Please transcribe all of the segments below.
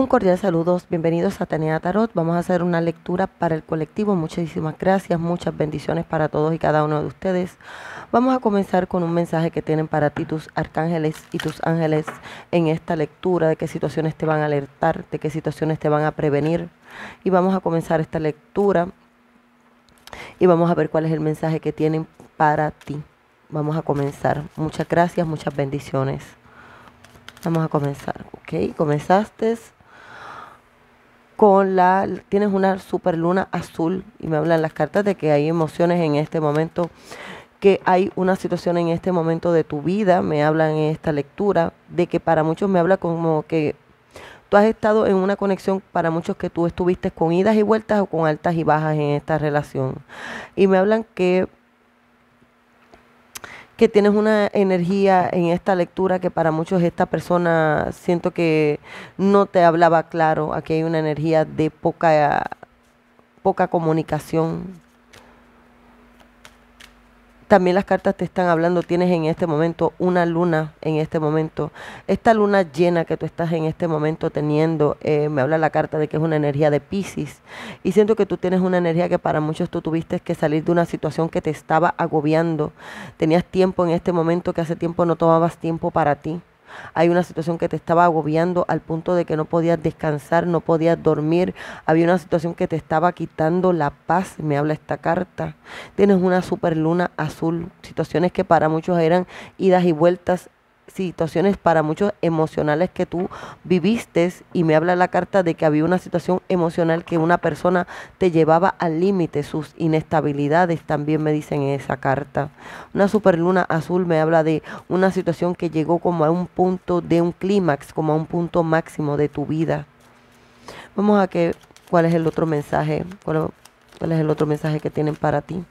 Un cordial saludos, bienvenidos a Tania Tarot. Vamos a hacer una lectura para el colectivo. Muchísimas gracias, muchas bendiciones para todos y cada uno de ustedes. Vamos a comenzar con un mensaje que tienen para ti tus arcángeles y tus ángeles en esta lectura, de qué situaciones te van a alertar, de qué situaciones te van a prevenir. Y vamos a comenzar esta lectura y vamos a ver cuál es el mensaje que tienen para ti. Vamos a comenzar. Muchas gracias, muchas bendiciones. Vamos a comenzar, ¿ok? Comenzaste con la, tienes una super luna azul y me hablan las cartas de que hay emociones en este momento, que hay una situación en este momento de tu vida, me hablan en esta lectura, de que para muchos me habla como que tú has estado en una conexión para muchos que tú estuviste con idas y vueltas o con altas y bajas en esta relación. Y me hablan que que tienes una energía en esta lectura que para muchos esta persona siento que no te hablaba claro, aquí hay una energía de poca, poca comunicación, también las cartas te están hablando, tienes en este momento una luna, en este momento, esta luna llena que tú estás en este momento teniendo, eh, me habla la carta de que es una energía de Pisces. Y siento que tú tienes una energía que para muchos tú tuviste que salir de una situación que te estaba agobiando. Tenías tiempo en este momento que hace tiempo no tomabas tiempo para ti hay una situación que te estaba agobiando al punto de que no podías descansar, no podías dormir, había una situación que te estaba quitando la paz, me habla esta carta. Tienes una super luna azul, situaciones que para muchos eran idas y vueltas situaciones para muchos emocionales que tú viviste y me habla la carta de que había una situación emocional que una persona te llevaba al límite, sus inestabilidades también me dicen en esa carta. Una superluna azul me habla de una situación que llegó como a un punto de un clímax, como a un punto máximo de tu vida. Vamos a que cuál es el otro mensaje, cuál es el otro mensaje que tienen para ti.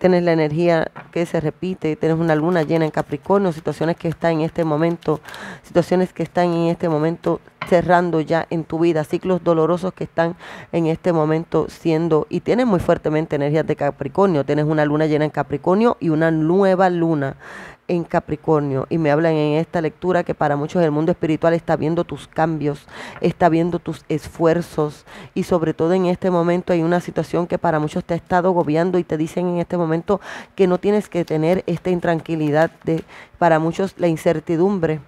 tienes la energía que se repite, tienes una luna llena en Capricornio, situaciones que están en este momento, situaciones que están en este momento cerrando ya en tu vida, ciclos dolorosos que están en este momento siendo, y tienes muy fuertemente energías de Capricornio, tienes una luna llena en Capricornio y una nueva luna en Capricornio y me hablan en esta lectura que para muchos el mundo espiritual está viendo tus cambios, está viendo tus esfuerzos y sobre todo en este momento hay una situación que para muchos te ha estado gobiando y te dicen en este momento que no tienes que tener esta intranquilidad de para muchos la incertidumbre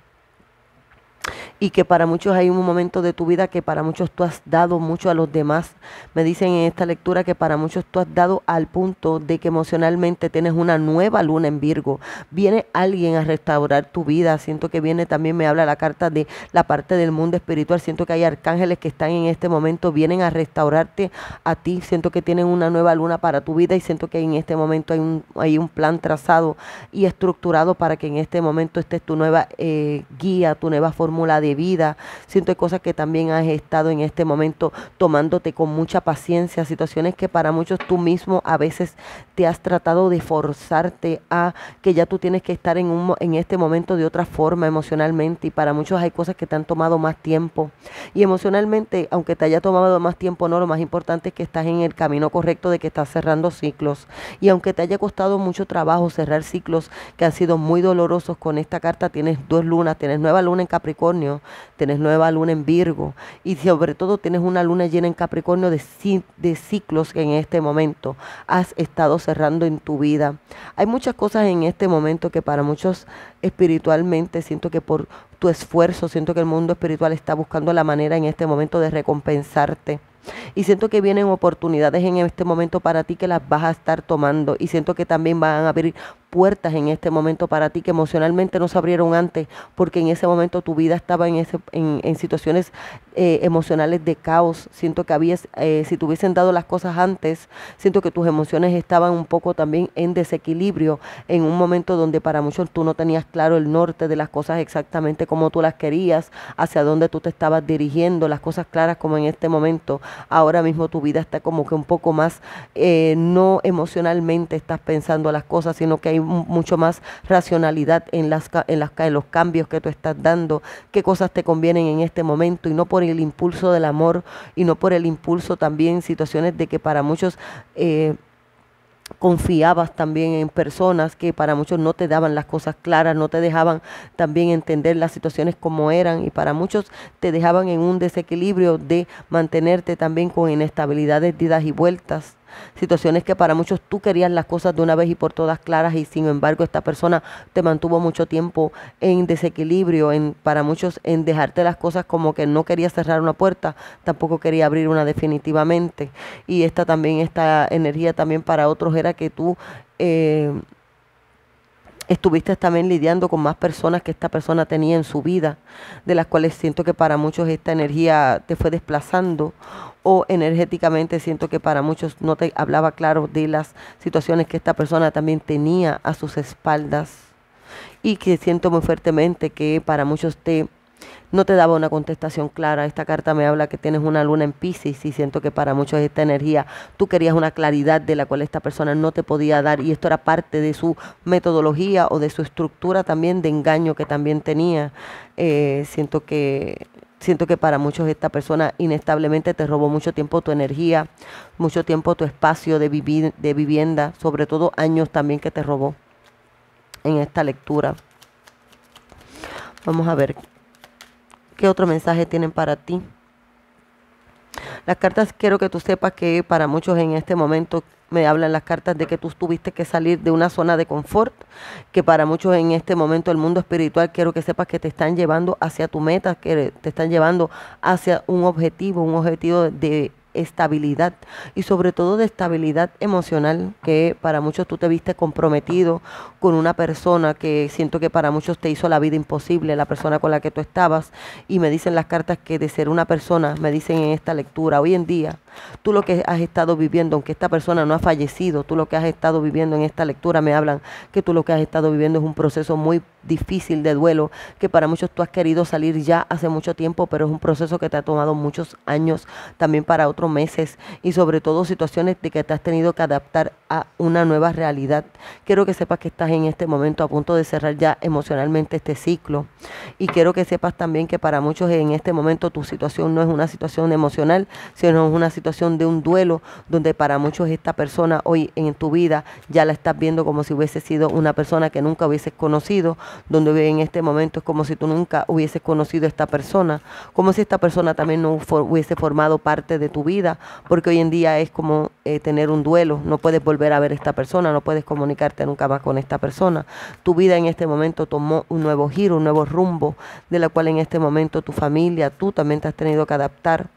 y que para muchos hay un momento de tu vida que para muchos tú has dado mucho a los demás. Me dicen en esta lectura que para muchos tú has dado al punto de que emocionalmente tienes una nueva luna en Virgo. Viene alguien a restaurar tu vida. Siento que viene también, me habla la carta de la parte del mundo espiritual. Siento que hay arcángeles que están en este momento, vienen a restaurarte a ti. Siento que tienen una nueva luna para tu vida y siento que en este momento hay un, hay un plan trazado y estructurado para que en este momento estés tu nueva eh, guía, tu nueva forma la de vida. Siento hay cosas que también has estado en este momento tomándote con mucha paciencia, situaciones que para muchos tú mismo a veces te has tratado de forzarte a que ya tú tienes que estar en, un, en este momento de otra forma emocionalmente y para muchos hay cosas que te han tomado más tiempo. Y emocionalmente, aunque te haya tomado más tiempo, no, lo más importante es que estás en el camino correcto de que estás cerrando ciclos. Y aunque te haya costado mucho trabajo cerrar ciclos que han sido muy dolorosos con esta carta, tienes dos lunas, tienes nueva luna en Capricornio Tienes nueva luna en Virgo y sobre todo tienes una luna llena en Capricornio de, de ciclos que en este momento has estado cerrando en tu vida. Hay muchas cosas en este momento que para muchos espiritualmente siento que por tu esfuerzo, siento que el mundo espiritual está buscando la manera en este momento de recompensarte. Y siento que vienen oportunidades en este momento para ti que las vas a estar tomando. Y siento que también van a abrir puertas en este momento para ti que emocionalmente no se abrieron antes, porque en ese momento tu vida estaba en, ese, en, situaciones eh, emocionales de caos. Siento que habías, eh, si te hubiesen dado las cosas antes, siento que tus emociones estaban un poco también en desequilibrio, en un momento donde para muchos tú no tenías claro el norte de las cosas exactamente como tú las querías, hacia dónde tú te estabas dirigiendo, las cosas claras como en este momento ahora mismo tu vida está como que un poco más, eh, no emocionalmente estás pensando las cosas, sino que hay mucho más racionalidad en, las, en, las, en los cambios que tú estás dando, qué cosas te convienen en este momento y no por el impulso del amor y no por el impulso también situaciones de que para muchos... Eh, confiabas también en personas que para muchos no te daban las cosas claras, no te dejaban también entender las situaciones como eran y para muchos te dejaban en un desequilibrio de mantenerte también con inestabilidades, idas y vueltas situaciones que para muchos tú querías las cosas de una vez y por todas claras y sin embargo esta persona te mantuvo mucho tiempo en desequilibrio, en para muchos en dejarte las cosas como que no quería cerrar una puerta, tampoco quería abrir una definitivamente y esta también esta energía también para otros era que tú eh, estuviste también lidiando con más personas que esta persona tenía en su vida, de las cuales siento que para muchos esta energía te fue desplazando o energéticamente siento que para muchos no te hablaba claro de las situaciones que esta persona también tenía a sus espaldas y que siento muy fuertemente que para muchos te no te daba una contestación clara. Esta carta me habla que tienes una luna en Pisces y siento que para muchos esta energía, tú querías una claridad de la cual esta persona no te podía dar y esto era parte de su metodología o de su estructura también de engaño que también tenía. Eh, siento que siento que para muchos esta persona inestablemente te robó mucho tiempo tu energía, mucho tiempo tu espacio de, vivir, de vivienda, sobre todo años también que te robó en esta lectura. Vamos a ver qué otro mensaje tienen para ti. Las cartas quiero que tú sepas que para muchos en este momento me hablan las cartas de que tú tuviste que salir de una zona de confort, que para muchos en este momento el mundo espiritual quiero que sepas que te están llevando hacia tu meta, que te están llevando hacia un objetivo, un objetivo de estabilidad y sobre todo de estabilidad emocional, que para muchos tú te viste comprometido con una persona que siento que para muchos te hizo la vida imposible, la persona con la que tú estabas, y me dicen las cartas que de ser una persona, me dicen en esta lectura, hoy en día, tú lo que has estado viviendo, aunque esta persona no ha fallecido, tú lo que has estado viviendo en esta lectura, me hablan que tú lo que has estado viviendo es un proceso muy difícil de duelo, que para muchos tú has querido salir ya hace mucho tiempo, pero es un proceso que te ha tomado muchos años, también para otros meses y sobre todo situaciones de que te has tenido que adaptar a una nueva realidad. Quiero que sepas que estás en este momento a punto de cerrar ya emocionalmente este ciclo y quiero que sepas también que para muchos en este momento tu situación no es una situación emocional, sino es una situación de un duelo donde para muchos esta persona hoy en tu vida ya la estás viendo como si hubiese sido una persona que nunca hubieses conocido, donde en este momento es como si tú nunca hubieses conocido esta persona, como si esta persona también no hubiese formado parte de tu vida porque hoy en día es como eh, tener un duelo, no puedes volver a ver a esta persona, no puedes comunicarte nunca más con esta persona. Tu vida en este momento tomó un nuevo giro, un nuevo rumbo, de la cual en este momento tu familia, tú también te has tenido que adaptar.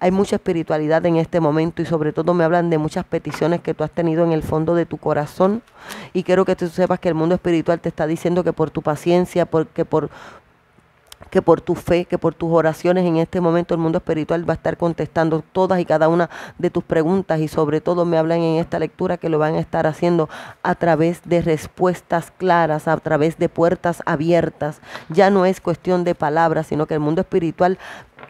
Hay mucha espiritualidad en este momento y sobre todo me hablan de muchas peticiones que tú has tenido en el fondo de tu corazón y quiero que tú sepas que el mundo espiritual te está diciendo que por tu paciencia, porque por que por tu fe, que por tus oraciones en este momento el mundo espiritual va a estar contestando todas y cada una de tus preguntas y sobre todo me hablan en esta lectura que lo van a estar haciendo a través de respuestas claras, a través de puertas abiertas. Ya no es cuestión de palabras, sino que el mundo espiritual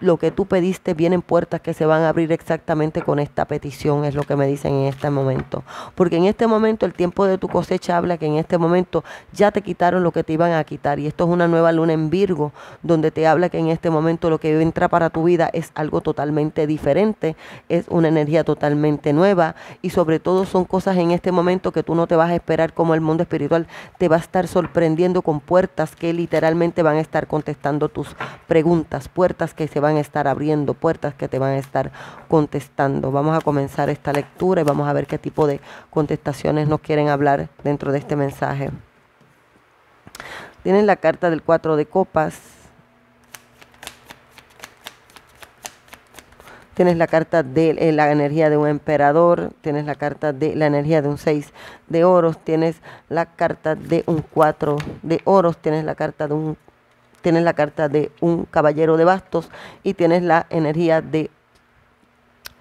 lo que tú pediste vienen puertas que se van a abrir exactamente con esta petición, es lo que me dicen en este momento. Porque en este momento el tiempo de tu cosecha habla que en este momento ya te quitaron lo que te iban a quitar. Y esto es una nueva luna en Virgo, donde te habla que en este momento lo que entra para tu vida es algo totalmente diferente, es una energía totalmente nueva y sobre todo son cosas en este momento que tú no te vas a esperar como el mundo espiritual te va a estar sorprendiendo con puertas que literalmente van a estar contestando tus preguntas, puertas que se van a estar abriendo puertas, que te van a estar contestando. Vamos a comenzar esta lectura y vamos a ver qué tipo de contestaciones nos quieren hablar dentro de este mensaje. Tienes la carta del cuatro de copas. Tienes la carta de eh, la energía de un emperador, tienes la carta de la energía de un seis de oros, tienes la carta de un cuatro de oros, tienes la carta de un tienes la carta de un caballero de bastos y tienes la energía de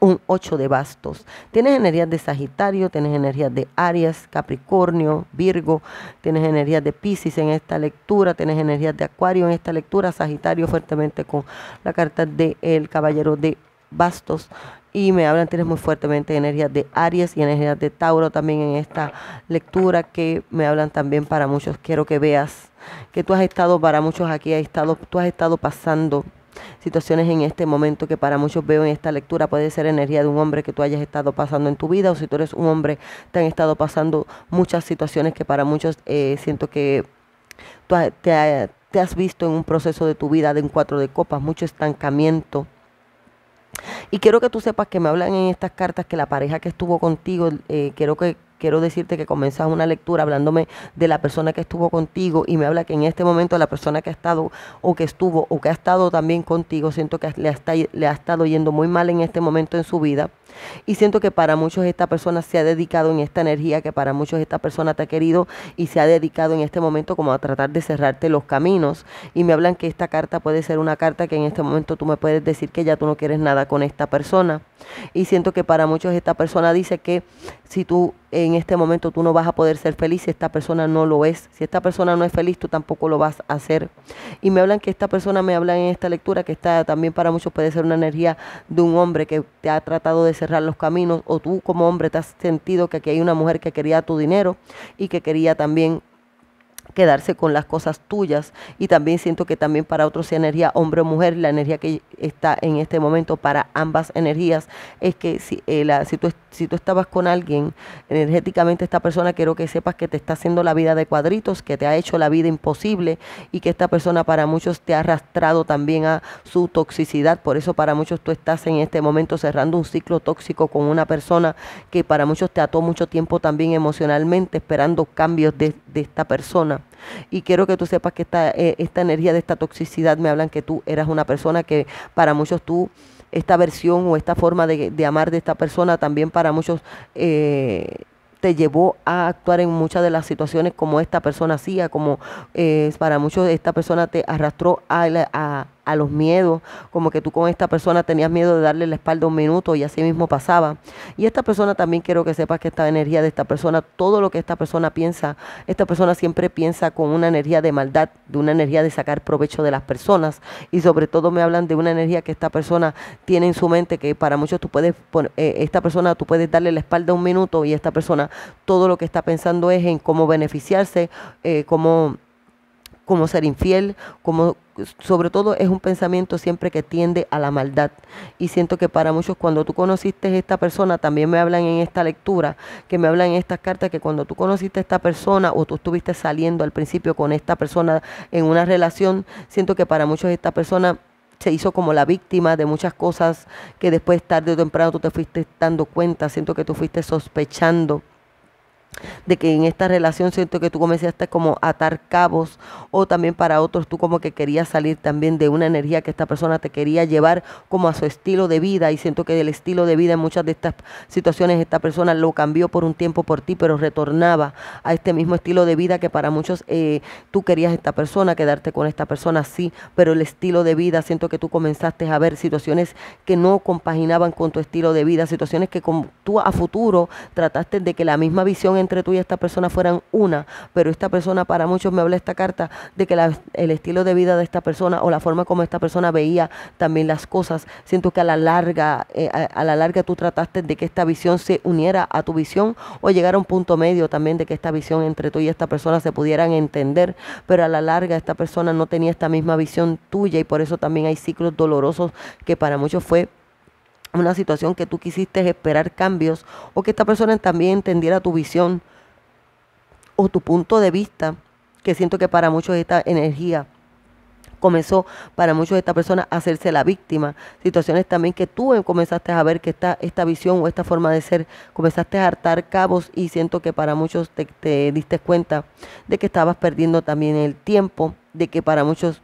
un 8 de bastos. Tienes energías de Sagitario, tienes energía de Aries, Capricornio, Virgo, tienes energía de Pisces en esta lectura, tienes energías de Acuario en esta lectura, Sagitario fuertemente con la carta del Caballero de Bastos. Y me hablan, tienes muy fuertemente energías de Aries y energías de Tauro también en esta lectura que me hablan también para muchos. Quiero que veas que tú has estado, para muchos aquí estado, tú has estado pasando situaciones en este momento que para muchos veo en esta lectura puede ser energía de un hombre que tú hayas estado pasando en tu vida o si tú eres un hombre te han estado pasando muchas situaciones que para muchos eh, siento que tú te, has visto en un proceso de tu vida de un cuatro de copas, mucho estancamiento. Y quiero que tú sepas que me hablan en estas cartas que la pareja que estuvo contigo, eh, quiero que, quiero decirte que comenzas una lectura hablándome de la persona que estuvo contigo y me habla que en este momento la persona que ha estado o que estuvo o que ha estado también contigo, siento que le, ha estado yendo muy mal en este momento en su vida. Y siento que para muchos esta persona se ha dedicado en esta energía, que para muchos esta persona te ha querido y se ha dedicado en este momento como a tratar de cerrarte los caminos. Y me hablan que esta carta puede ser una carta que en este momento tú me puedes decir que ya tú no quieres nada con esta persona. Y siento que para muchos esta persona dice que si tú en este momento tú no vas a poder ser feliz si esta persona no lo es. Si esta persona no es feliz, tú tampoco lo vas a hacer. Y me hablan que esta persona, me habla en esta lectura, que está también para muchos puede ser una energía de un hombre que te ha tratado de cerrar los caminos, o tú como hombre te has sentido que aquí hay una mujer que quería tu dinero y que quería también quedarse con las cosas tuyas y también siento que también para otros energía hombre o mujer la energía que está en este momento para ambas energías es que si, eh, si, tú, estabas con alguien energéticamente esta persona quiero que sepas que te está haciendo la vida de cuadritos que te ha hecho la vida imposible y que esta persona para muchos te ha arrastrado también a su toxicidad por eso para muchos tú estás en este momento cerrando un ciclo tóxico con una persona que para muchos te ató mucho tiempo también emocionalmente esperando cambios de esta persona y quiero que tú sepas que esta, eh, esta energía de esta toxicidad me hablan que tú eras una persona que para muchos tú esta versión o esta forma de, amar de esta persona también para muchos eh, te llevó a actuar en muchas de las situaciones como esta persona hacía, como eh, para muchos esta persona te arrastró a, a, a los miedos, como que tú con esta persona tenías miedo de darle la espalda un minuto y así mismo pasaba. Y esta persona también quiero que sepas que esta energía de esta persona, todo lo que esta persona piensa, esta persona siempre piensa con una energía de maldad, de una energía de sacar provecho de las personas y sobre todo me hablan de una energía que esta persona tiene en su mente que para muchos tú puedes, eh, esta persona tú puedes darle la espalda un minuto y esta persona todo lo que está pensando es en cómo beneficiarse, eh, cómo como ser infiel, como sobre todo es un pensamiento siempre que tiende a la maldad. Y siento que para muchos cuando tú conociste a esta persona, también me hablan en esta lectura, que me hablan en estas cartas, que cuando tú conociste a esta persona o tú estuviste saliendo al principio con esta persona en una relación, siento que para muchos esta persona se hizo como la víctima de muchas cosas que después tarde o temprano tú te fuiste dando cuenta, siento que tú fuiste sospechando de que en esta relación siento que tú comenzaste como a atar cabos o también para otros tú como que querías salir también de una energía que esta persona te quería llevar como a su estilo de vida y siento que el estilo de vida en muchas de estas situaciones esta persona lo cambió por un tiempo por ti pero retornaba a este mismo estilo de vida que para muchos eh, tú querías esta persona, quedarte con esta persona sí, pero el estilo de vida siento que tú comenzaste a ver situaciones que no compaginaban con tu estilo de vida, situaciones que con, tú a futuro trataste de que la misma visión en entre tú y esta persona fueran una, pero esta persona, para muchos me habla esta carta de que el estilo de vida de esta persona o la forma como esta persona veía también las cosas, siento que a la larga, eh, a, la larga tú trataste de que esta visión se uniera a tu visión o llegar a un punto medio también de que esta visión entre tú y esta persona se pudieran entender, pero a la larga esta persona no tenía esta misma visión tuya y por eso también hay ciclos dolorosos que para muchos fue una situación que tú quisiste esperar cambios o que esta persona también entendiera tu visión o tu punto de vista, que siento que para muchos esta energía comenzó para muchos esta persona a hacerse la víctima. Situaciones también que tú comenzaste a ver que esta, esta visión o esta forma de ser, comenzaste a hartar cabos y siento que para muchos te, te diste cuenta de que estabas perdiendo también el tiempo, de que para muchos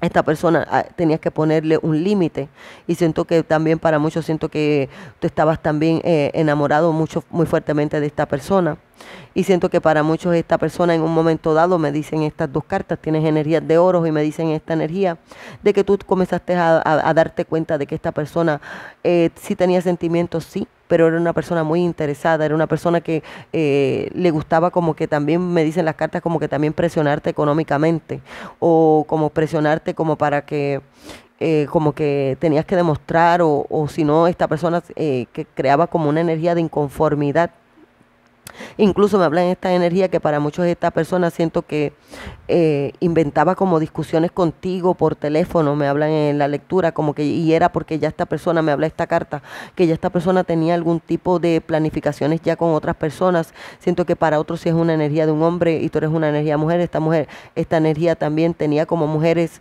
esta persona ah, tenías que ponerle un límite y siento que también para muchos siento que tú estabas también eh, enamorado mucho muy fuertemente de esta persona y siento que para muchos esta persona en un momento dado me dicen estas dos cartas tienes energías de oro y me dicen esta energía de que tú comenzaste a, darte cuenta de que esta persona eh, sí tenía sentimientos sí pero era una persona muy interesada, era una persona que eh, le gustaba como que también, me dicen las cartas, como que también presionarte económicamente o como presionarte como para que... Eh, como que tenías que demostrar o, o si no, esta persona eh, que creaba como una energía de inconformidad Incluso me hablan de esta energía que para muchos de estas personas siento que eh, inventaba como discusiones contigo por teléfono, me hablan en la lectura, como que, y era porque ya esta persona me habla esta carta, que ya esta persona tenía algún tipo de planificaciones ya con otras personas. Siento que para otros si es una energía de un hombre y tú eres una energía mujer, esta mujer, esta energía también tenía como mujeres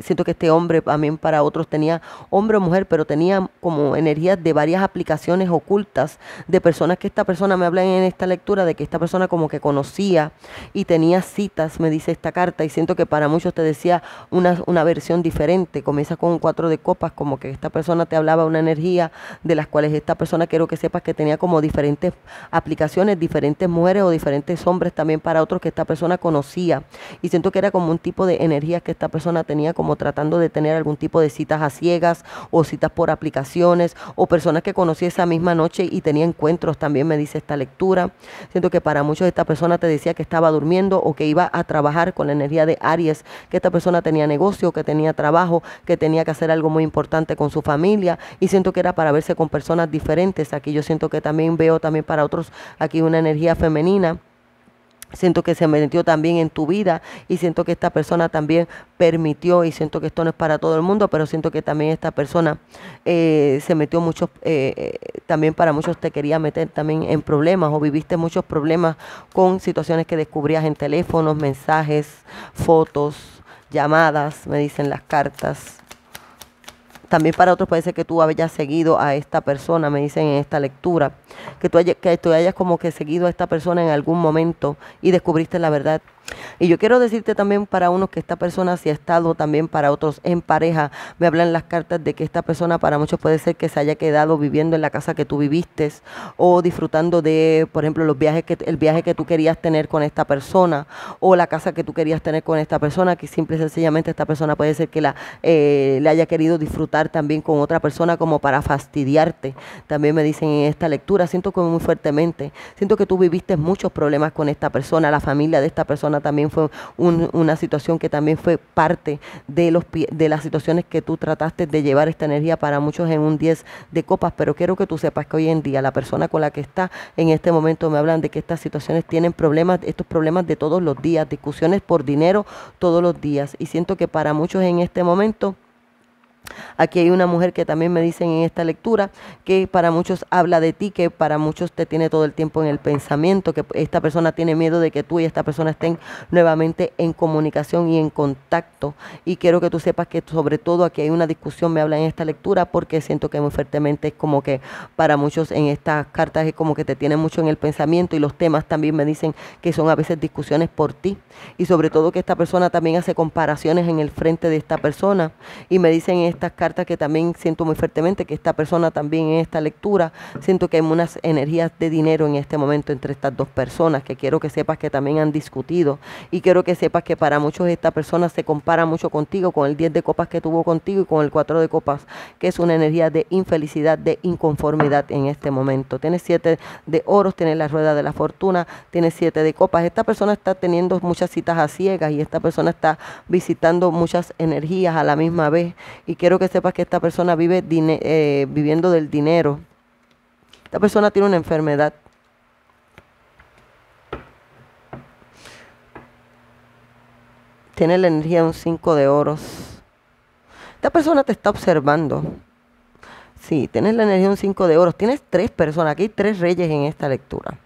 siento que este hombre también para otros tenía hombre o mujer, pero tenía como energías de varias aplicaciones ocultas de personas que esta persona me habla en esta lectura de que esta persona como que conocía y tenía citas, me dice esta carta, y siento que para muchos te decía una, versión diferente. Comienza con cuatro de copas, como que esta persona te hablaba una energía de las cuales esta persona quiero que sepas que tenía como diferentes aplicaciones, diferentes mujeres o diferentes hombres también para otros que esta persona conocía. Y siento que era como un tipo de energía que esta persona tenía como tratando de tener algún tipo de citas a ciegas o citas por aplicaciones o personas que conocí esa misma noche y tenía encuentros, también me dice esta lectura. Siento que para muchos esta persona te decía que estaba durmiendo o que iba a trabajar con la energía de Aries, que esta persona tenía negocio, que tenía trabajo, que tenía que hacer algo muy importante con su familia y siento que era para verse con personas diferentes. Aquí yo siento que también veo también para otros aquí una energía femenina Siento que se metió también en tu vida y siento que esta persona también permitió y siento que esto no es para todo el mundo, pero siento que también esta persona eh, se metió muchos, eh, eh, también para muchos te quería meter también en problemas o viviste muchos problemas con situaciones que descubrías en teléfonos, mensajes, fotos, llamadas, me dicen las cartas. También para otros puede ser que tú hayas seguido a esta persona, me dicen en esta lectura, que tú, hayas, que tú hayas como que seguido a esta persona en algún momento y descubriste la verdad y yo quiero decirte también para unos que esta persona si ha estado, también para otros en pareja. Me hablan las cartas de que esta persona para muchos puede ser que se haya quedado viviendo en la casa que tú viviste o disfrutando de, por ejemplo, los viajes que, el viaje que tú querías tener con esta persona o la casa que tú querías tener con esta persona, que simple y sencillamente esta persona puede ser que la, eh, le haya querido disfrutar también con otra persona como para fastidiarte. También me dicen en esta lectura, siento como muy fuertemente, siento que tú viviste muchos problemas con esta persona, la familia de esta persona también fue una situación que también fue parte de, los, de las situaciones que tú trataste de llevar esta energía para muchos en un 10 de copas, pero quiero que tú sepas que hoy en día la persona con la que está en este momento me hablan de que estas situaciones tienen problemas, estos problemas de todos los días, discusiones por dinero todos los días y siento que para muchos en este momento Aquí hay una mujer que también me dicen en esta lectura que para muchos habla de ti, que para muchos te tiene todo el tiempo en el pensamiento, que esta persona tiene miedo de que tú y esta persona estén nuevamente en comunicación y en contacto. Y quiero que tú sepas que sobre todo aquí hay una discusión, me habla en esta lectura, porque siento que muy fuertemente es como que para muchos en estas cartas es como que te tiene mucho en el pensamiento y los temas también me dicen que son a veces discusiones por ti. Y sobre todo que esta persona también hace comparaciones en el frente de esta persona. Y me dicen cartas que también siento muy fuertemente que esta persona también en esta lectura, siento que hay unas energías de dinero en este momento entre estas dos personas, que quiero que sepas que también han discutido y quiero que sepas que para muchos esta persona se compara mucho contigo, con el 10 de copas que tuvo contigo y con el 4 de copas, que es una energía de infelicidad, de inconformidad en este momento. Tienes 7 de oros, tienes la rueda de la fortuna, tienes 7 de copas. Esta persona está teniendo muchas citas a ciegas y esta persona está visitando muchas energías a la misma vez y quiero que sepas que esta persona vive eh, viviendo del dinero. Esta persona tiene una enfermedad. Tiene la energía de un 5 de oros. Esta persona te está observando. Sí, tienes la energía de un 5 de oros. Tienes tres personas. Aquí hay tres reyes en esta lectura.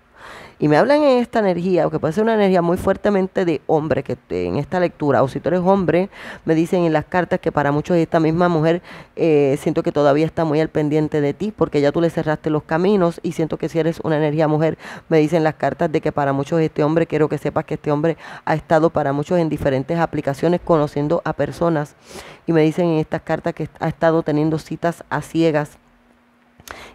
Y me hablan en esta energía, que puede ser una energía muy fuertemente de hombre, que en esta lectura, o si tú eres hombre, me dicen en las cartas que para muchos esta misma mujer eh, siento que todavía está muy al pendiente de ti, porque ya tú le cerraste los caminos y siento que si eres una energía mujer, me dicen las cartas de que para muchos este hombre, quiero que sepas que este hombre ha estado para muchos en diferentes aplicaciones, conociendo a personas. Y me dicen en estas cartas que ha estado teniendo citas a ciegas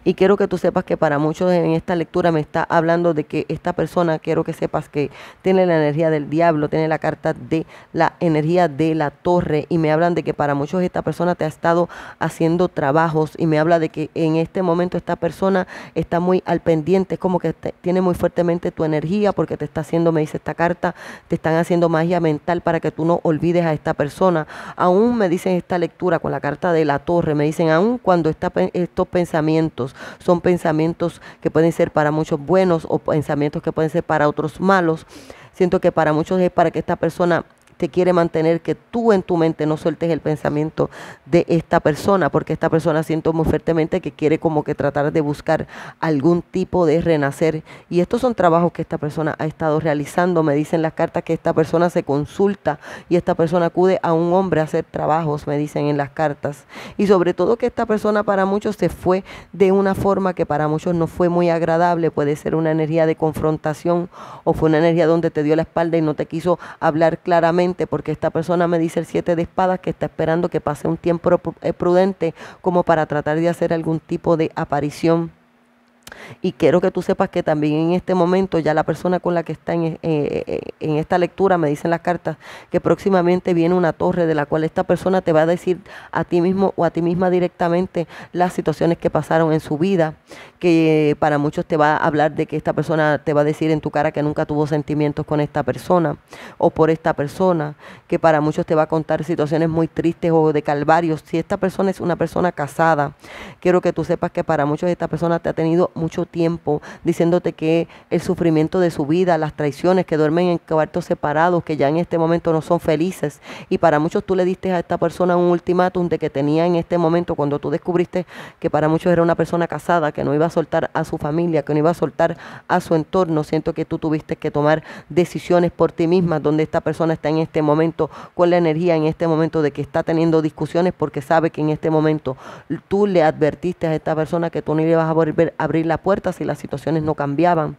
y quiero que tú sepas que para muchos en esta lectura me está hablando de que esta persona, quiero que sepas que tiene la energía del diablo, tiene la carta de la energía de la torre. Y me hablan de que para muchos esta persona te ha estado haciendo trabajos. Y me habla de que en este momento esta persona está muy al pendiente, es como que tiene muy fuertemente tu energía porque te está haciendo, me dice esta carta, te están haciendo magia mental para que tú no olvides a esta persona. Aún me dicen esta lectura con la carta de la torre, me dicen aún cuando está, estos pensamientos son pensamientos que pueden ser para muchos buenos o pensamientos que pueden ser para otros malos. Siento que para muchos es para que esta persona te quiere mantener que tú en tu mente no sueltes el pensamiento de esta persona, porque esta persona siento muy fuertemente que quiere como que tratar de buscar algún tipo de renacer. Y estos son trabajos que esta persona ha estado realizando. Me dicen las cartas que esta persona se consulta y esta persona acude a un hombre a hacer trabajos, me dicen en las cartas. Y sobre todo que esta persona para muchos se fue de una forma que para muchos no fue muy agradable. Puede ser una energía de confrontación o fue una energía donde te dio la espalda y no te quiso hablar claramente porque esta persona me dice el siete de espadas que está esperando que pase un tiempo eh, prudente como para tratar de hacer algún tipo de aparición y quiero que tú sepas que también en este momento ya la persona con la que está eh, eh, en, esta lectura me dicen las cartas que próximamente viene una torre de la cual esta persona te va a decir a ti mismo o a ti misma directamente las situaciones que pasaron en su vida, que para muchos te va a hablar de que esta persona te va a decir en tu cara que nunca tuvo sentimientos con esta persona o por esta persona, que para muchos te va a contar situaciones muy tristes o de calvario. Si esta persona es una persona casada, quiero que tú sepas que para muchos esta persona te ha tenido mucho tiempo diciéndote que el sufrimiento de su vida, las traiciones, que duermen en cuartos separados, que ya en este momento no son felices. Y para muchos tú le diste a esta persona un ultimátum de que tenía en este momento, cuando tú descubriste que para muchos era una persona casada, que no iba a soltar a su familia, que no iba a soltar a su entorno. Siento que tú tuviste que tomar decisiones por ti misma, donde esta persona está en este momento, con la energía en este momento de que está teniendo discusiones porque sabe que en este momento tú le advertiste a esta persona que tú no le vas a volver a abrir la puerta si las situaciones no cambiaban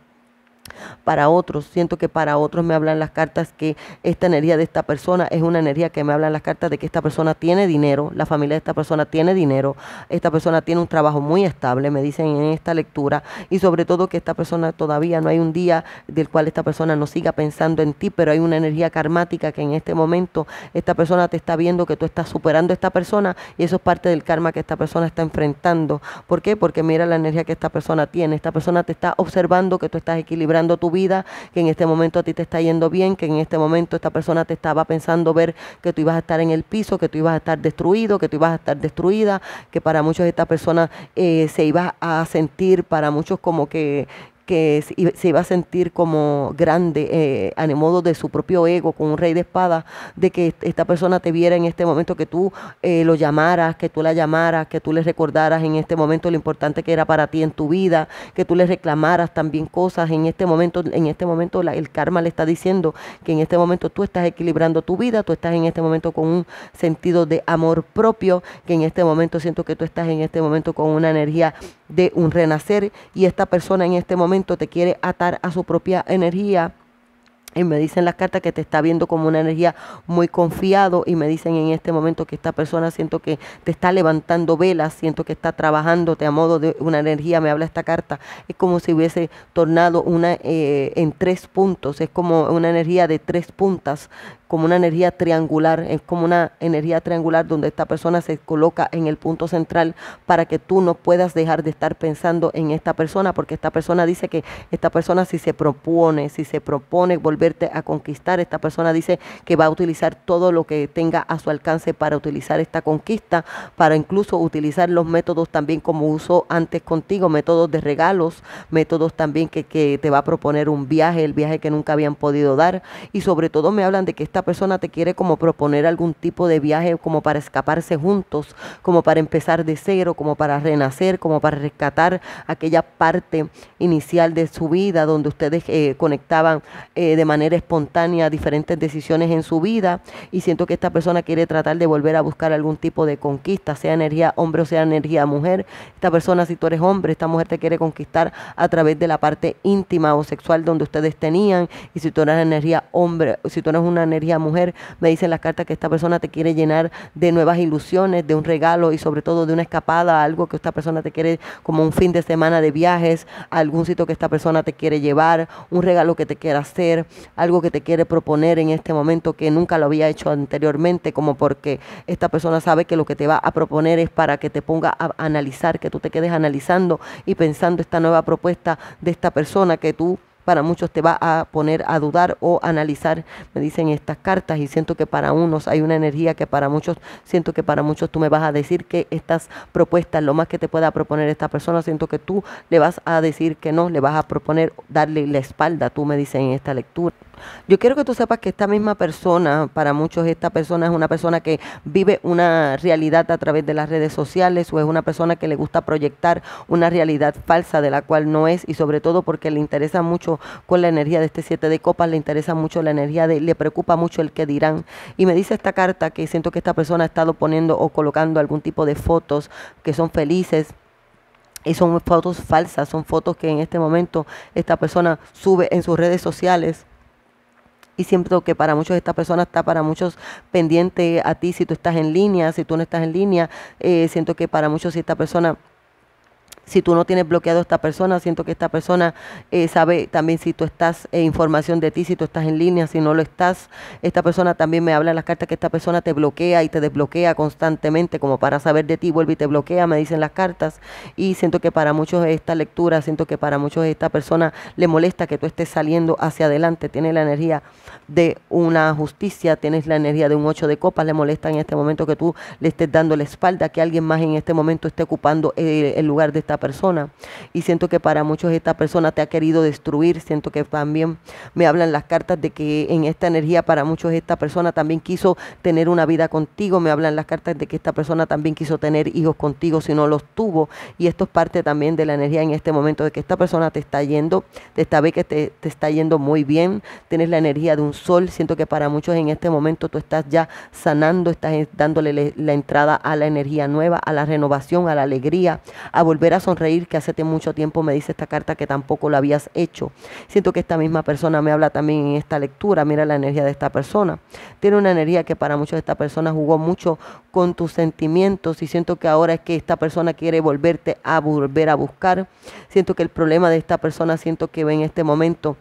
para otros. Siento que para otros me hablan las cartas que esta energía de esta persona es una energía que me hablan las cartas de que esta persona tiene dinero, la familia de esta persona tiene dinero, esta persona tiene un trabajo muy estable, me dicen en esta lectura, y sobre todo que esta persona todavía no hay un día del cual esta persona no siga pensando en ti, pero hay una energía karmática que en este momento esta persona te está viendo que tú estás superando a esta persona y eso es parte del karma que esta persona está enfrentando. ¿Por qué? Porque mira la energía que esta persona tiene, esta persona te está observando que tú estás equilibrado tu vida, que en este momento a ti te está yendo bien, que en este momento esta persona te estaba pensando ver que tú ibas a estar en el piso, que tú ibas a estar destruido, que tú ibas a estar destruida, que para muchos esta persona eh, se iba a sentir para muchos como que que se iba a sentir como grande, eh, a modo de su propio ego, con un rey de espada, de que esta persona te viera en este momento, que tú eh, lo llamaras, que tú la llamaras, que tú le recordaras en este momento lo importante que era para ti en tu vida, que tú le reclamaras también cosas. En este momento, en este momento el karma le está diciendo que en este momento tú estás equilibrando tu vida, tú estás en este momento con un sentido de amor propio, que en este momento siento que tú estás en este momento con una energía de un renacer y esta persona en este momento te quiere atar a su propia energía. Y me dicen las cartas que te está viendo como una energía muy confiado y me dicen en este momento que esta persona siento que te está levantando velas, siento que está trabajándote a modo de una energía, me habla esta carta, es como si hubiese tornado una eh, en tres puntos, es como una energía de tres puntas como una energía triangular, es como una energía triangular donde esta persona se coloca en el punto central para que tú no puedas dejar de estar pensando en esta persona, porque esta persona dice que esta persona si se propone, si se propone volverte a conquistar, esta persona dice que va a utilizar todo lo que tenga a su alcance para utilizar esta conquista, para incluso utilizar los métodos también como usó antes contigo, métodos de regalos, métodos también que, que te va a proponer un viaje, el viaje que nunca habían podido dar, y sobre todo me hablan de que esta persona te quiere como proponer algún tipo de viaje, como para escaparse juntos, como para empezar de cero, como para renacer, como para rescatar aquella parte inicial de su vida donde ustedes eh, conectaban eh, de manera espontánea diferentes decisiones en su vida. Y siento que esta persona quiere tratar de volver a buscar algún tipo de conquista, sea energía hombre o sea energía mujer. Esta persona, si tú eres hombre, esta mujer te quiere conquistar a través de la parte íntima o sexual donde ustedes tenían. Y si tú eres energía hombre, si tú eres una energía mujer. Me dicen las cartas que esta persona te quiere llenar de nuevas ilusiones, de un regalo y sobre todo de una escapada, algo que esta persona te quiere como un fin de semana de viajes, algún sitio que esta persona te quiere llevar, un regalo que te quiera hacer, algo que te quiere proponer en este momento que nunca lo había hecho anteriormente, como porque esta persona sabe que lo que te va a proponer es para que te ponga a analizar, que tú te quedes analizando y pensando esta nueva propuesta de esta persona que tú para muchos te va a poner a dudar o analizar, me dicen estas cartas y siento que para unos hay una energía que para muchos, siento que para muchos tú me vas a decir que estas propuestas, lo más que te pueda proponer esta persona, siento que tú le vas a decir que no, le vas a proponer darle la espalda, tú me dicen en esta lectura. Yo quiero que tú sepas que esta misma persona, para muchos esta persona es una persona que vive una realidad a través de las redes sociales o es una persona que le gusta proyectar una realidad falsa de la cual no es y sobre todo porque le interesa mucho con la energía de este 7 de copas, le interesa mucho la energía de, le preocupa mucho el que dirán. Y me dice esta carta que siento que esta persona ha estado poniendo o colocando algún tipo de fotos que son felices, y son fotos falsas, son fotos que en este momento esta persona sube en sus redes sociales y siento que para muchos esta persona está para muchos pendiente a ti si tú estás en línea, si tú no estás en línea, eh, siento que para muchos si esta persona si tú no tienes bloqueado a esta persona, siento que esta persona eh, sabe también si tú estás, e información de ti, si tú estás en línea, si no lo estás. Esta persona también me habla en las cartas que esta persona te bloquea y te desbloquea constantemente, como para saber de ti, vuelve y te bloquea, me dicen las cartas. Y siento que para muchos esta lectura, siento que para muchos esta persona le molesta que tú estés saliendo hacia adelante. Tienes la energía de una justicia, tienes la energía de un ocho de copas, le molesta en este momento que tú le estés dando la espalda, que alguien más en este momento esté ocupando eh, el lugar de esta persona. Y siento que para muchos esta persona te ha querido destruir. Siento que también me hablan las cartas de que en esta energía para muchos esta persona también quiso tener una vida contigo. Me hablan las cartas de que esta persona también quiso tener hijos contigo si no los tuvo. Y esto es parte también de la energía en este momento de que esta persona te está yendo, de esta vez que te está yendo muy bien. Tienes la energía de un sol. Siento que para muchos en este momento tú estás ya sanando, estás dándole la entrada a la energía nueva, a la renovación, a la alegría, a volver a sonreír que hace mucho tiempo me dice esta carta que tampoco lo habías hecho. Siento que esta misma persona me habla también en esta lectura. Mira la energía de esta persona. Tiene una energía que para muchos de esta personas jugó mucho con tus sentimientos y siento que ahora es que esta persona quiere volverte a volver a buscar. Siento que el problema de esta persona, siento que en este momento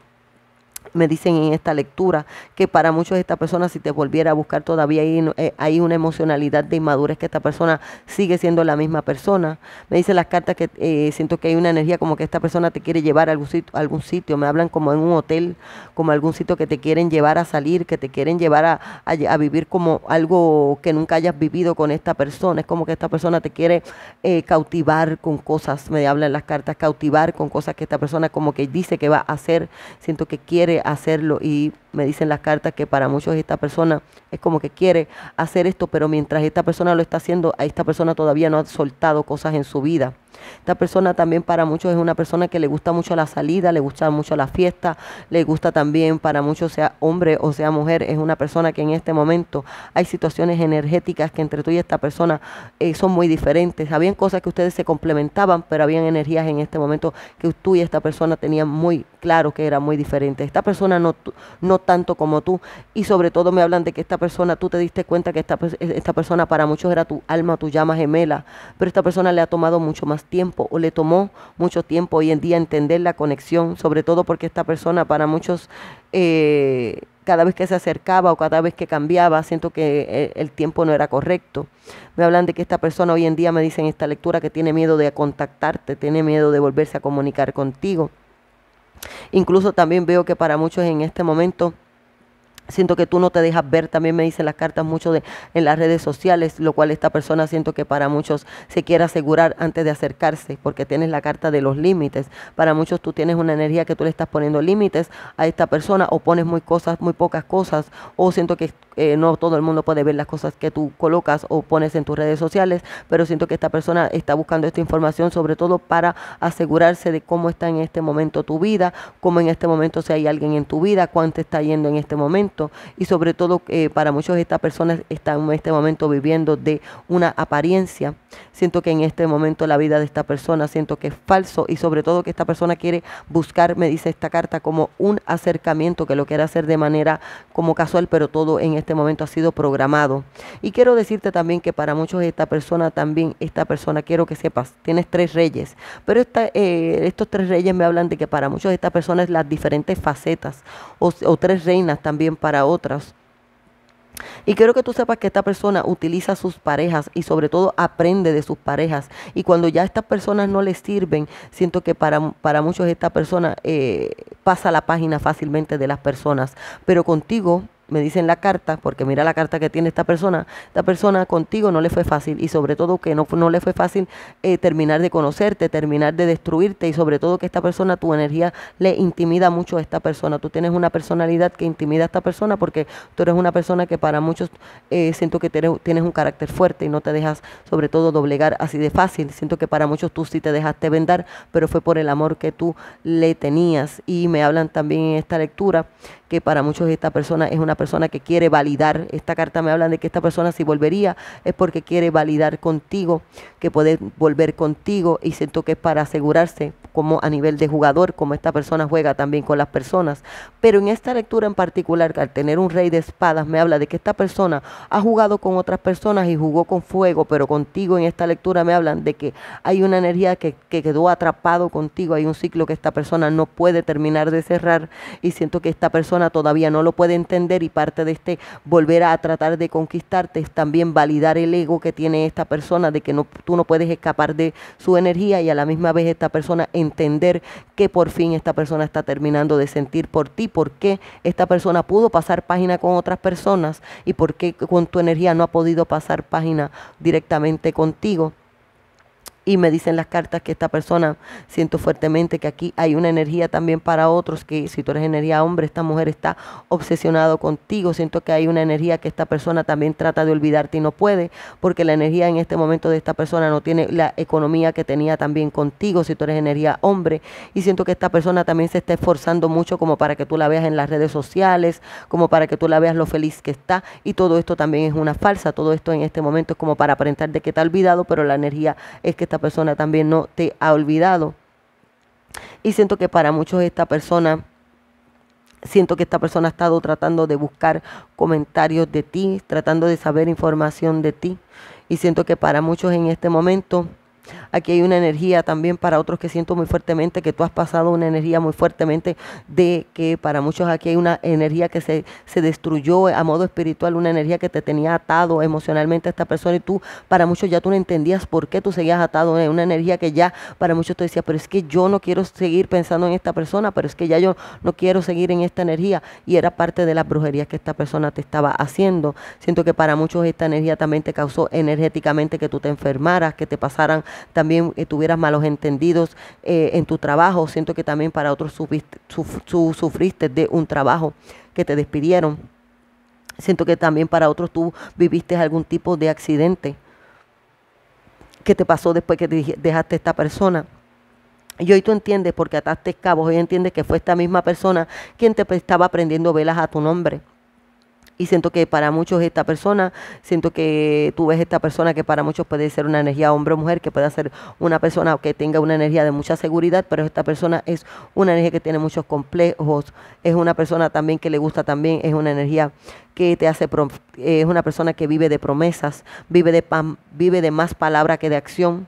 me dicen en esta lectura que para muchos de estas personas si te volviera a buscar todavía, hay, eh, hay una emocionalidad de inmadurez que esta persona sigue siendo la misma persona. Me dicen las cartas que eh, siento que hay una energía como que esta persona te quiere llevar a algún sitio, Me hablan como en un hotel, como algún sitio que te quieren llevar a salir, que te quieren llevar a, vivir como algo que nunca hayas vivido con esta persona. Es como que esta persona te quiere eh, cautivar con cosas, me hablan las cartas, cautivar con cosas que esta persona como que dice que va a hacer. Siento que quiere hacerlo y me dicen las cartas que para muchos esta persona es como que quiere hacer esto, pero mientras esta persona lo está haciendo, a esta persona todavía no ha soltado cosas en su vida. Esta persona también para muchos es una persona que le gusta mucho la salida, le gusta mucho la fiesta, le gusta también para muchos, sea hombre o sea mujer, es una persona que en este momento hay situaciones energéticas que entre tú y esta persona eh, son muy diferentes. Habían cosas que ustedes se complementaban, pero habían energías en este momento que tú y esta persona tenían muy claro que eran muy diferentes. Esta persona no, no tanto como tú y sobre todo me hablan de que esta persona, tú te diste cuenta que esta, persona para muchos era tu alma, tu llama gemela, pero esta persona le ha tomado mucho más tiempo o le tomó mucho tiempo hoy en día entender la conexión, sobre todo porque esta persona para muchos... Eh, cada vez que se acercaba o cada vez que cambiaba, siento que eh, el tiempo no era correcto. Me hablan de que esta persona hoy en día me dice en esta lectura que tiene miedo de contactarte, tiene miedo de volverse a comunicar contigo. Incluso también veo que para muchos en este momento siento que tú no te dejas ver, también me dicen las cartas mucho de, en las redes sociales, lo cual esta persona siento que para muchos se quiere asegurar antes de acercarse, porque tienes la carta de los límites. Para muchos tú tienes una energía que tú le estás poniendo límites a esta persona o pones muy cosas, muy pocas cosas, o siento que eh, no todo el mundo puede ver las cosas que tú colocas o pones en tus redes sociales, pero siento que esta persona está buscando esta información sobre todo para asegurarse de cómo está en este momento tu vida, cómo en este momento si hay alguien en tu vida, cuánto está yendo en este momento y sobre todo eh, para muchos de estas personas están en este momento viviendo de una apariencia. Siento que en este momento la vida de esta persona siento que es falso y sobre todo que esta persona quiere buscar, me dice esta carta, como un acercamiento que lo quiere hacer de manera como casual, pero todo en este momento ha sido programado. Y quiero decirte también que para muchos de esta persona también, esta persona, quiero que sepas, tienes tres reyes, pero esta, eh, estos tres reyes me hablan de que para muchos de estas personas las diferentes facetas o tres reinas también para otras. Y quiero que tú sepas que esta persona utiliza sus parejas y sobre todo aprende de sus parejas. Y cuando ya estas personas no les sirven, siento que para, para muchos esta persona eh, pasa la página fácilmente de las personas. Pero contigo me dicen la carta, porque mira la carta que tiene esta persona, esta persona contigo no le fue fácil y sobre todo que no, no le fue fácil eh, terminar de conocerte, terminar de destruirte y sobre todo que esta persona, tu energía le intimida mucho a esta persona. Tú tienes una personalidad que intimida a esta persona porque tú eres una persona que para muchos eh, siento que tienes, tienes un carácter fuerte y no te dejas sobre todo doblegar así de fácil. Siento que para muchos tú sí te dejaste vendar, pero fue por el amor que tú le tenías. Y me hablan también en esta lectura que para muchos esta persona es una persona que quiere validar. Esta carta me habla de que esta persona si volvería es porque quiere validar contigo, que puede volver contigo y siento que es para asegurarse como a nivel de jugador, como esta persona juega también con las personas. Pero en esta lectura en particular, al tener un rey de espadas, me habla de que esta persona ha jugado con otras personas y jugó con fuego, pero contigo en esta lectura me hablan de que hay una energía que, que quedó atrapado contigo, hay un ciclo que esta persona no puede terminar de cerrar y siento que esta persona todavía no lo puede entender y parte de este volver a tratar de conquistarte es también validar el ego que tiene esta persona de que no, tú no puedes escapar de su energía y a la misma vez esta persona entender que por fin esta persona está terminando de sentir por ti, por qué esta persona pudo pasar página con otras personas y por qué con tu energía no ha podido pasar página directamente contigo y me dicen las cartas que esta persona siento fuertemente que aquí hay una energía también para otros que si tú eres energía hombre esta mujer está obsesionado contigo siento que hay una energía que esta persona también trata de olvidarte y no puede porque la energía en este momento de esta persona no tiene la economía que tenía también contigo si tú eres energía hombre y siento que esta persona también se está esforzando mucho como para que tú la veas en las redes sociales como para que tú la veas lo feliz que está y todo esto también es una falsa todo esto en este momento es como para aparentar de que está olvidado pero la energía es que esta persona también no te ha olvidado. Y siento que para muchos esta persona, siento que esta persona ha estado tratando de buscar comentarios de ti, tratando de saber información de ti. Y siento que para muchos en este momento aquí hay una energía también para otros que siento muy fuertemente, que tú has pasado una energía muy fuertemente de que para muchos aquí hay una energía que se, destruyó a modo espiritual, una energía que te tenía atado emocionalmente a esta persona y tú, para muchos ya tú no entendías por qué tú seguías atado, en eh, una energía que ya para muchos te decía, pero es que yo no quiero seguir pensando en esta persona, pero es que ya yo no quiero seguir en esta energía y era parte de las brujerías que esta persona te estaba haciendo. Siento que para muchos esta energía también te causó energéticamente que tú te enfermaras, que te pasaran también eh, tuvieras malos entendidos eh, en tu trabajo, siento que también para otros sufriste, de un trabajo que te despidieron, siento que también para otros tú viviste algún tipo de accidente que te pasó después que dejaste esta persona. Y hoy tú entiendes, porque ataste cabos, hoy entiendes que fue esta misma persona quien te estaba prendiendo velas a tu nombre y siento que para muchos esta persona, siento que tú ves esta persona que para muchos puede ser una energía hombre o mujer, que puede ser una persona que tenga una energía de mucha seguridad, pero esta persona es una energía que tiene muchos complejos, es una persona también que le gusta también, es una energía que te hace, es una persona que vive de promesas, vive de, vive de más palabra que de acción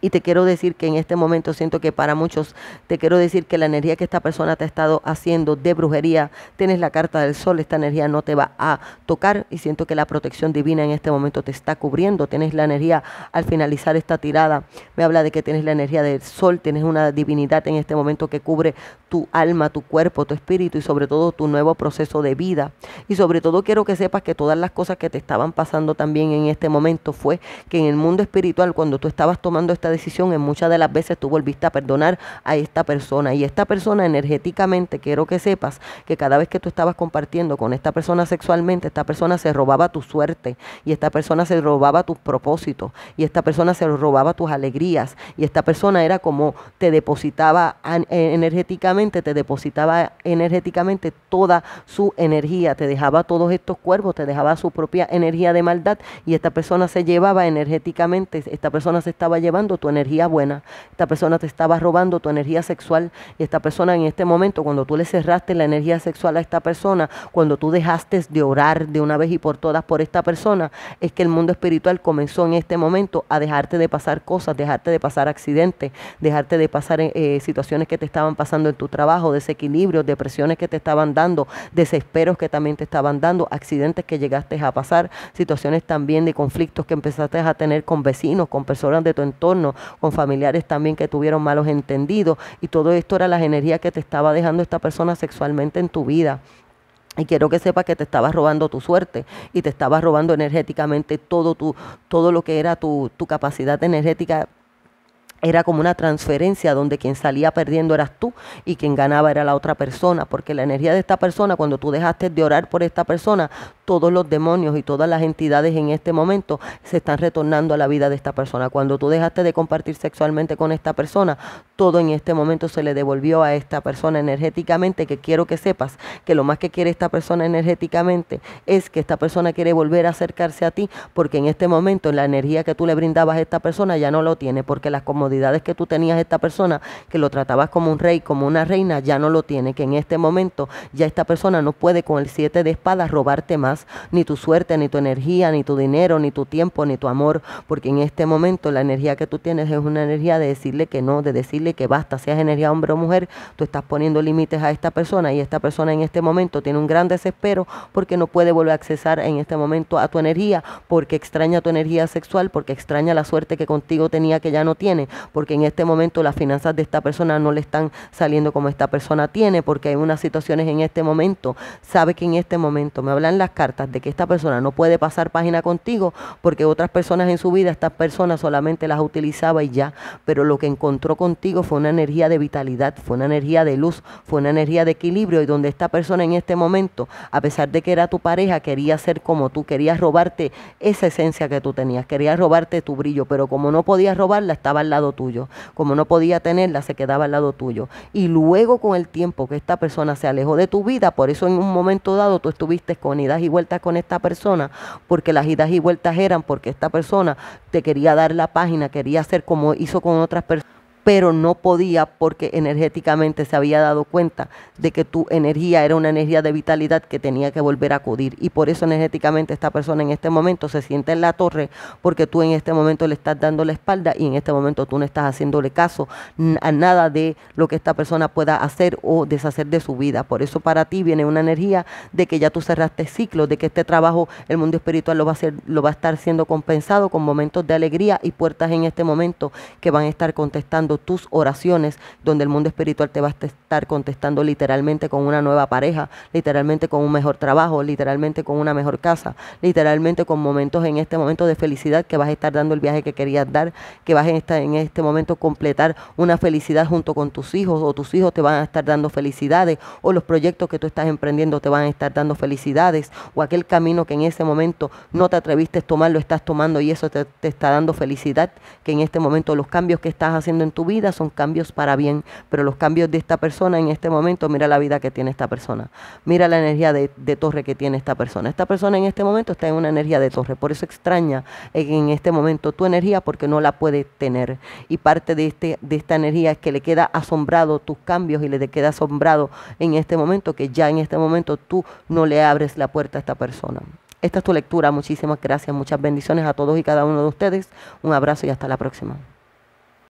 y te quiero decir que en este momento siento que para muchos, te quiero decir que la energía que esta persona te ha estado haciendo de brujería, tienes la carta del sol, esta energía no te va a tocar y siento que la protección divina en este momento te está cubriendo, tienes la energía al finalizar esta tirada, me habla de que tienes la energía del sol, tienes una divinidad en este momento que cubre tu alma, tu cuerpo, tu espíritu y sobre todo tu nuevo proceso de vida. Y sobre todo quiero que sepas que todas las cosas que te estaban pasando también en este momento fue que en el mundo espiritual, cuando tú estabas tomando esta decisión, en muchas de las veces tú volviste a perdonar a esta persona. Y esta persona energéticamente, quiero que sepas que cada vez que tú estabas compartiendo con esta persona sexualmente, esta persona se robaba tu suerte y esta persona se robaba tus propósitos y esta persona se robaba tus alegrías y esta persona era como te depositaba eh, energéticamente, te depositaba energéticamente toda su energía, te dejaba todos estos cuervos, te dejaba su propia energía de maldad y esta persona se llevaba energéticamente, esta persona se estaba llevando tu energía buena, esta persona te estaba robando tu energía sexual y esta persona en este momento, cuando tú le cerraste la energía sexual a esta persona, cuando tú dejaste de orar de una vez y por todas por esta persona, es que el mundo espiritual comenzó en este momento a dejarte de pasar cosas, dejarte de pasar accidentes, dejarte de pasar eh, eh, situaciones que te estaban pasando en tu trabajo, desequilibrios, depresiones que te estaban dando, desesperos que también te estaban dando, accidentes que llegaste a pasar, situaciones también de conflictos que empezaste a tener con vecinos, con personas de tu entorno con familiares también que tuvieron malos entendidos. Y todo esto era las energías que te estaba dejando esta persona sexualmente en tu vida. Y quiero que sepas que te estabas robando tu suerte y te estabas robando energéticamente todo, tu, todo lo que era tu, tu capacidad energética era como una transferencia donde quien salía perdiendo eras tú y quien ganaba era la otra persona, porque la energía de esta persona, cuando tú dejaste de orar por esta persona, todos los demonios y todas las entidades en este momento se están retornando a la vida de esta persona. Cuando tú dejaste de compartir sexualmente con esta persona, todo en este momento se le devolvió a esta persona energéticamente, que quiero que sepas que lo más que quiere esta persona energéticamente es que esta persona quiere volver a acercarse a ti, porque en este momento la energía que tú le brindabas a esta persona ya no lo tiene, porque las que tú tenías esta persona, que lo tratabas como un rey, como una reina, ya no lo tiene, que en este momento ya esta persona no puede con el siete de espadas robarte más, ni tu suerte, ni tu energía, ni tu dinero, ni tu tiempo, ni tu amor, porque en este momento la energía que tú tienes es una energía de decirle que no, de decirle que basta, seas energía hombre o mujer, tú estás poniendo límites a esta persona y esta persona en este momento tiene un gran desespero porque no puede volver a accesar en este momento a tu energía, porque extraña tu energía sexual, porque extraña la suerte que contigo tenía que ya no tiene, porque en este momento las finanzas de esta persona no le están saliendo como esta persona tiene, porque hay unas situaciones en este momento, sabe que en este momento me hablan las cartas de que esta persona no puede pasar página contigo porque otras personas en su vida, estas personas solamente las utilizaba y ya, pero lo que encontró contigo fue una energía de vitalidad, fue una energía de luz, fue una energía de equilibrio y donde esta persona en este momento, a pesar de que era tu pareja, quería ser como tú, quería robarte esa esencia que tú tenías, quería robarte tu brillo, pero como no podías robarla, estaba al lado tuyo. Como no podía tenerla, se quedaba al lado tuyo. Y luego con el tiempo que esta persona se alejó de tu vida, por eso en un momento dado tú estuviste con idas y vueltas con esta persona, porque las idas y vueltas eran porque esta persona te quería dar la página, quería hacer como hizo con otras personas pero no podía porque energéticamente se había dado cuenta de que tu energía era una energía de vitalidad que tenía que volver a acudir. Y por eso energéticamente esta persona en este momento se siente en la torre porque tú en este momento le estás dando la espalda y en este momento tú no estás haciéndole caso a nada de lo que esta persona pueda hacer o deshacer de su vida. Por eso para ti viene una energía de que ya tú cerraste ciclo de que este trabajo el mundo espiritual lo va a, ser, lo va a estar siendo compensado con momentos de alegría y puertas en este momento que van a estar contestando tus oraciones, donde el mundo espiritual te va a estar contestando literalmente con una nueva pareja, literalmente con un mejor trabajo, literalmente con una mejor casa, literalmente con momentos en este momento de felicidad que vas a estar dando el viaje que querías dar, que vas a estar en este momento completar una felicidad junto con tus hijos o tus hijos te van a estar dando felicidades o los proyectos que tú estás emprendiendo te van a estar dando felicidades o aquel camino que en ese momento no te atreviste a tomar, lo estás tomando y eso te, está dando felicidad, que en este momento los cambios que estás haciendo en tu tu vida son cambios para bien, pero los cambios de esta persona en este momento, mira la vida que tiene esta persona, mira la energía de, torre que tiene esta persona. Esta persona en este momento está en una energía de torre, por eso extraña en, este momento tu energía porque no la puede tener. Y parte de, este, de esta energía es que le queda asombrado tus cambios y le queda asombrado en este momento que ya en este momento tú no le abres la puerta a esta persona. Esta es tu lectura. Muchísimas gracias. Muchas bendiciones a todos y cada uno de ustedes. Un abrazo y hasta la próxima.